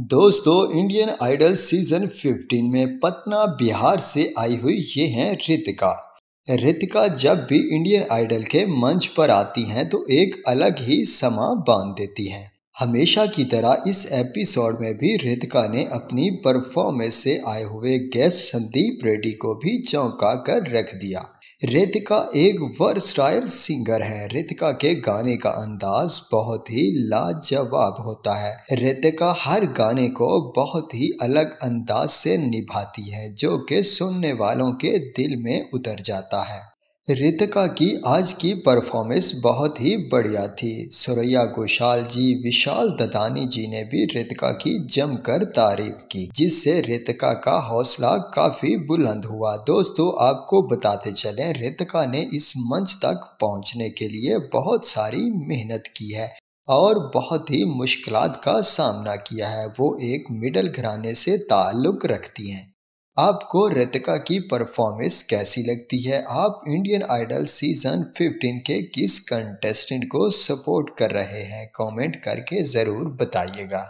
दोस्तों Indian idol season 15 में पटना बिहार से आई हुई ये हैं रितिका रितिका जब भी इंडियन आइडल के मंच पर आती हैं तो एक अलग ही समा बांध देती हैं हमेशा की तरह इस एपिसोड में भी रितिका ने अपनी परफॉर्मेंस से आए हुए गेस्ट संदीप रेड्डी को भी चौंका कर रख दिया रितिका एक वर्सटाइल सिंगर है रितिका के गाने का अंदाज बहुत ही लाजवाब होता है रितिका हर गाने को बहुत ही अलग अंदाज से निभाती है जो कि सुनने वालों के दिल में उतर जाता है रितिका की आज की परफॉर्मेंस बहुत ही बढ़िया थी सुरैया घोषाल जी विशाल ददानी जी ने भी रितिका की जमकर तारीफ की जिससे रितिका का हौसला काफी बुलंद हुआ दोस्तों आपको बताते चलें रितिका ने इस मंच तक पहुंचने के लिए बहुत सारी मेहनत की है और बहुत ही मुश्किल का सामना किया है वो एक मिडल घराने से ताल्लुक़ रखती हैं आपको रितिका की परफॉर्मेंस कैसी लगती है आप इंडियन आइडल सीजन 15 के किस कंटेस्टेंट को सपोर्ट कर रहे हैं कमेंट करके ज़रूर बताइएगा